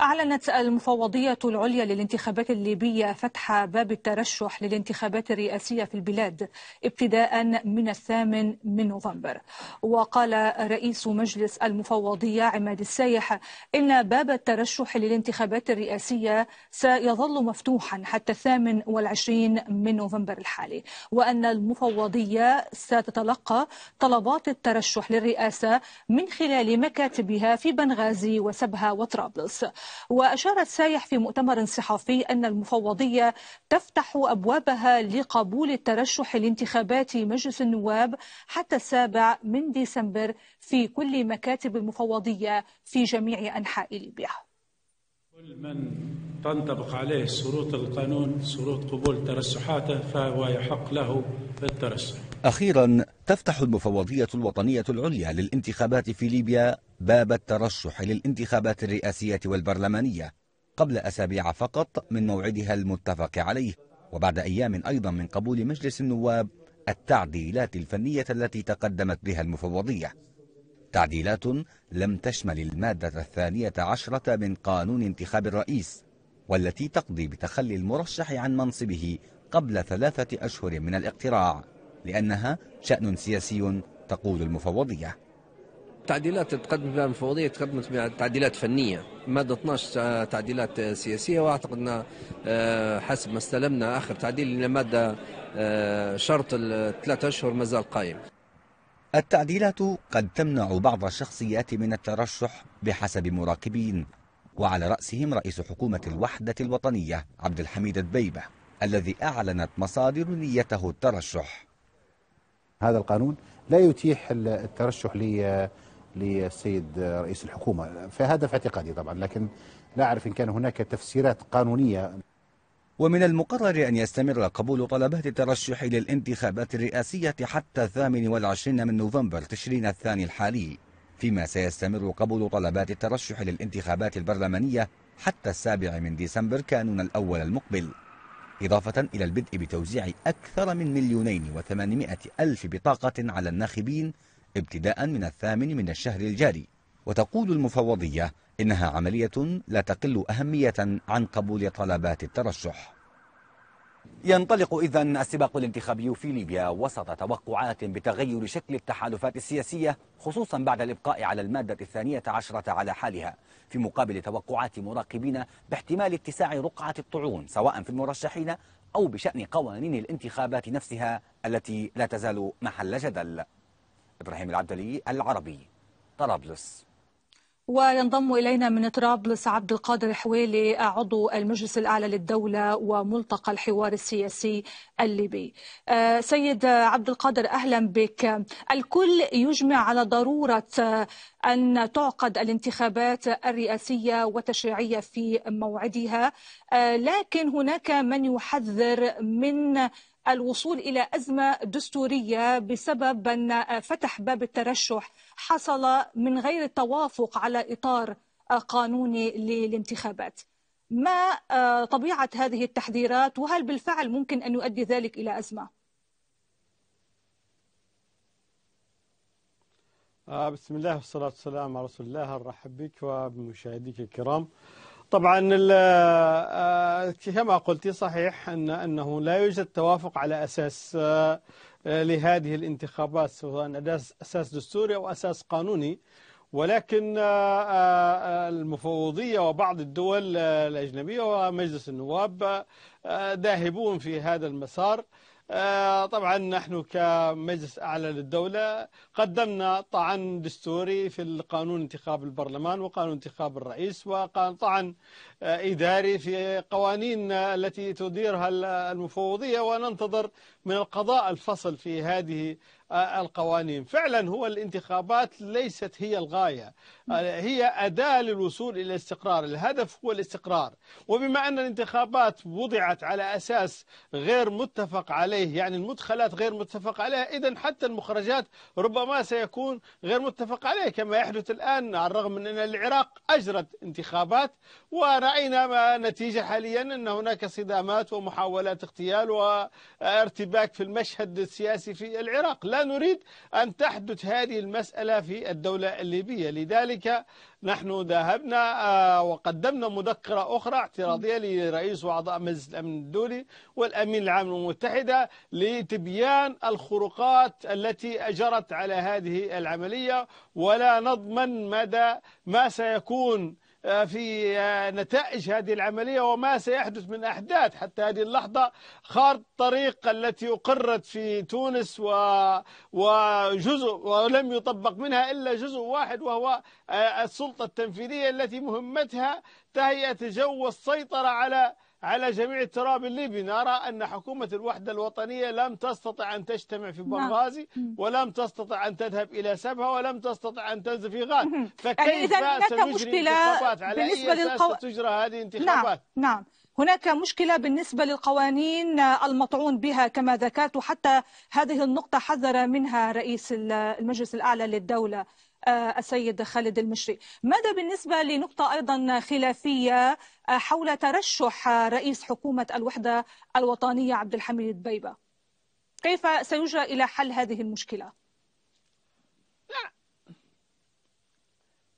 أعلنت المفوضية العليا للانتخابات الليبية فتح باب الترشح للانتخابات الرئاسية في البلاد ابتداء من الثامن من نوفمبر وقال رئيس مجلس المفوضية عماد السايح إن باب الترشح للانتخابات الرئاسية سيظل مفتوحا حتى الثامن والعشرين من نوفمبر الحالي وأن المفوضية ستتلقى طلبات الترشح للرئاسة من خلال مكاتبها في بنغازي وسبها وطرابلس وأشار السايح في مؤتمر صحفي أن المفوضية تفتح أبوابها لقبول الترشح لانتخابات مجلس النواب حتى السابع من ديسمبر في كل مكاتب المفوضية في جميع أنحاء ليبيا كل من تنطبق عليه شروط القانون شروط قبول ترشحاته فهو يحق له الترشح أخيرا تفتح المفوضية الوطنية العليا للانتخابات في ليبيا باب الترشح للانتخابات الرئاسية والبرلمانية قبل أسابيع فقط من موعدها المتفق عليه وبعد أيام أيضا من قبول مجلس النواب التعديلات الفنية التي تقدمت بها المفوضية تعديلات لم تشمل المادة الثانية عشرة من قانون انتخاب الرئيس والتي تقضي بتخلي المرشح عن منصبه قبل ثلاثة أشهر من الاقتراع لأنها شأن سياسي تقود المفوضية التعديلات تقدمت بها المفوضية تقدمت بها تعديلات فنية مادة 12 تعديلات سياسية وأعتقد آه، حسب ما استلمنا آخر تعديل لمادة آه، شرط الثلاثة أشهر مازال قائم التعديلات قد تمنع بعض الشخصيات من الترشح بحسب مراقبين وعلى رأسهم رئيس حكومة الوحدة الوطنية عبد الحميد الدبيبة الذي أعلنت مصادر نيته الترشح هذا القانون لا يتيح الترشح للسيد رئيس الحكومة فهذا في اعتقادي طبعا لكن لا أعرف إن كان هناك تفسيرات قانونية ومن المقرر أن يستمر قبول طلبات الترشح للانتخابات الرئاسية حتى 28 من نوفمبر تشرين الثاني الحالي فيما سيستمر قبول طلبات الترشح للانتخابات البرلمانية حتى السابع من ديسمبر كانون الأول المقبل إضافة إلى البدء بتوزيع أكثر من مليونين وثمانمائة ألف بطاقة على الناخبين ابتداء من الثامن من الشهر الجاري وتقول المفوضية إنها عملية لا تقل أهمية عن قبول طلبات الترشح ينطلق إذا السباق الانتخابي في ليبيا وسط توقعات بتغير شكل التحالفات السياسية خصوصا بعد الإبقاء على المادة الثانية عشرة على حالها في مقابل توقعات مراقبين باحتمال اتساع رقعة الطعون سواء في المرشحين أو بشأن قوانين الانتخابات نفسها التي لا تزال محل جدل إبراهيم العبدلي العربي طرابلس وينضم إلينا من طرابلس عبد القادر حويلي عضو المجلس الأعلى للدولة وملتقى الحوار السياسي الليبي آه، سيد عبد القادر أهلا بك الكل يجمع على ضرورة آه، أن تعقد الانتخابات الرئاسية والتشريعية في موعدها آه، لكن هناك من يحذر من الوصول إلى أزمة دستورية بسبب أن فتح باب الترشح حصل من غير التوافق على إطار قانوني للانتخابات ما آه، طبيعة هذه التحذيرات وهل بالفعل ممكن أن يؤدي ذلك إلى أزمة؟ آه، بسم الله والصلاة والسلام على رسول الله نرحب بك ومشاهديك الكرام طبعا آه، كما قلت صحيح أن أنه لا يوجد توافق على أساس آه، لهذه الانتخابات سواء أساس دستوري أو أساس قانوني ولكن آه، المفوضية وبعض الدول الأجنبية ومجلس النواب ذاهبون في هذا المسار آه، طبعا نحن كمجلس أعلى للدولة قدمنا طعن دستوري في القانون انتخاب البرلمان وقانون انتخاب الرئيس وطعن آه، إداري في قوانين التي تديرها المفوضية وننتظر من القضاء الفصل في هذه القوانين فعلا هو الانتخابات ليست هي الغاية آه، هي أداة للوصول إلى الاستقرار الهدف هو الاستقرار وبما أن الانتخابات وضعت على أساس غير متفق عليه يعني المدخلات غير متفق عليها إذا حتى المخرجات ربما سيكون غير متفق عليه كما يحدث الآن على الرغم من أن العراق أجرت انتخابات ورأينا ما نتيجة حاليا أن هناك صدامات ومحاولات اغتيال وارتباك في المشهد السياسي في العراق لا لا نريد أن تحدث هذه المسألة في الدولة الليبية لذلك نحن ذهبنا آه، وقدمنا مذكرة أخرى اعتراضية لرئيس وأعضاء مجلس الأمن الدولي والأمين العام للأمم المتحدة لتبيان الخروقات التي أجرت على هذه العملية ولا نضمن مدى ما سيكون آه، في آه، نتائج هذه العملية وما سيحدث من أحداث حتى هذه اللحظة خارط طريق التي أقرت في تونس و... وجزء ولم يطبق منها إلا جزء واحد وهو آه، السلطة التنفيذية التي مهمتها تهيئة جو السيطرة على على جميع التراب الليبي نرى أن حكومة الوحدة الوطنية لم تستطع أن تجتمع في نعم. بنغازي ولم تستطع أن تذهب إلى سبها ولم تستطع أن تنزل في غان فكيف يعني سنجري الانتخابات على بالنسبة أي للقو... تجرى هذه نعم، الانتخابات نعم, نعم. هناك مشكلة بالنسبة للقوانين المطعون بها كما ذكرت وحتى هذه النقطة حذر منها رئيس المجلس الأعلى للدولة آه، السيد خالد المشري ماذا بالنسبة لنقطة أيضا خلافية آه، حول ترشح رئيس حكومة الوحدة الوطنية عبد الحميد بيبة كيف سيجرى إلى حل هذه المشكلة؟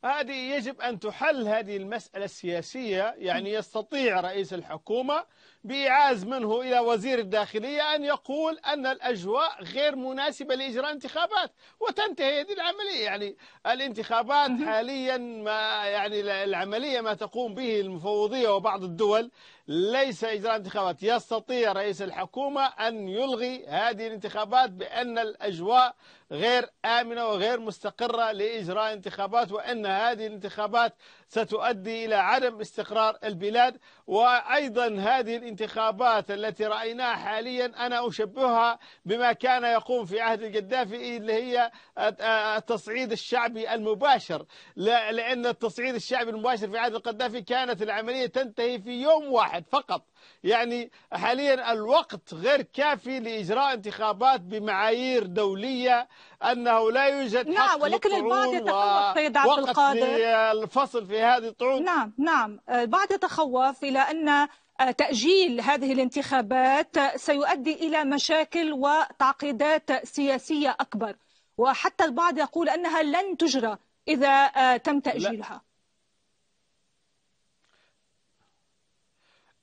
هذه يجب أن تحل هذه المسألة السياسية يعني يستطيع رئيس الحكومة بإعاز منه إلى وزير الداخلية أن يقول أن الأجواء غير مناسبة لإجراء انتخابات وتنتهي هذه العملية يعني الانتخابات حاليا ما يعني العملية ما تقوم به المفوضية وبعض الدول ليس إجراء انتخابات يستطيع رئيس الحكومة أن يلغي هذه الانتخابات بأن الأجواء غير آمنة وغير مستقرة لإجراء انتخابات وأن هذه الانتخابات ستؤدي إلى عدم استقرار البلاد وأيضا هذه الانتخابات التي رأيناها حاليا أنا أشبهها بما كان يقوم في عهد القذافي اللي هي التصعيد الشعبي المباشر لأن التصعيد الشعبي المباشر في عهد القذافي كانت العملية تنتهي في يوم واحد واحد فقط يعني حاليا الوقت غير كافي لإجراء انتخابات بمعايير دولية أنه لا يوجد نعم حق ولكن البعض يتخوف سيد عبد القادر في الفصل في هذه الطعون نعم نعم البعض يتخوف إلى أن آه، تأجيل هذه الانتخابات سيؤدي إلى مشاكل وتعقيدات سياسية أكبر وحتى البعض يقول أنها لن تجرى إذا آه، تم تأجيلها لا.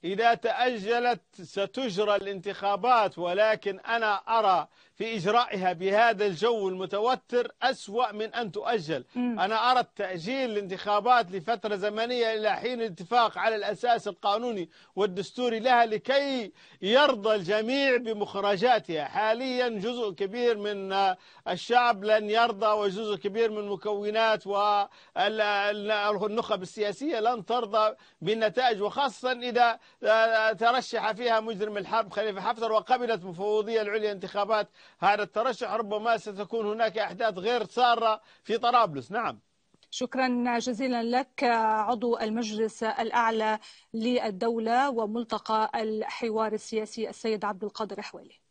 إذا تأجلت ستجرى الانتخابات ولكن أنا أرى في إجرائها بهذا الجو المتوتر أسوأ من أن تؤجل م. أنا أرى التأجيل الانتخابات لفترة زمنية إلى حين الاتفاق على الأساس القانوني والدستوري لها لكي يرضى الجميع بمخرجاتها حاليا جزء كبير من الشعب لن يرضى وجزء كبير من مكونات والنخب السياسية لن ترضى بالنتائج وخاصة إذا آه، آه، ترشح فيها مجرم الحرب خليفة حفتر وقبلت مفوضية العليا انتخابات هذا الترشح ربما ستكون هناك أحداث غير سارة في طرابلس نعم شكرا جزيلا لك عضو المجلس الأعلى للدولة وملتقى الحوار السياسي السيد عبد القادر حوالي